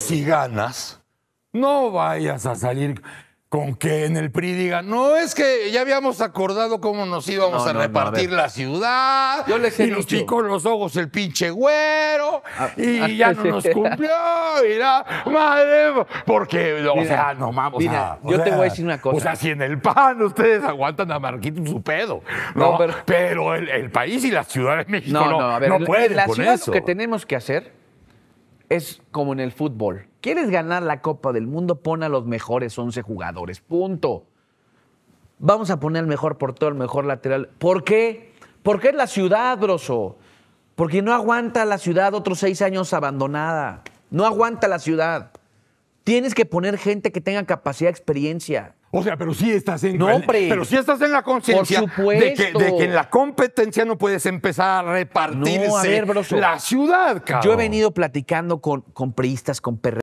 si ganas, no vayas a salir con que en el PRI digan, no, es que ya habíamos acordado cómo nos íbamos a repartir la ciudad, Yo les he y los los ojos el pinche güero, ah, y ah, ya no nos cumplió, mira, madre, porque, o sea, no mames. Mira, yo te voy a decir una cosa. O sea, si en el PAN ustedes aguantan a Marquito su pedo, ¿no? pero, el, país y la Ciudad de México no, no, pueden la, ciudad que tenemos que hacer es como en el fútbol. ¿Quieres ganar la Copa del Mundo? Pon a los mejores 11 jugadores. Punto. Vamos a poner el mejor portero, el mejor lateral. ¿Por qué? Porque es la ciudad, broso. Porque no aguanta la ciudad otros seis años abandonada. No aguanta la ciudad. Tienes que poner gente que tenga capacidad, experiencia. O sea, pero si estás en, pero si estás en la conciencia de que, de que en la competencia no puedes empezar a repartir la ciudad, cabrón. Yo he venido platicando con, con priistas, con perre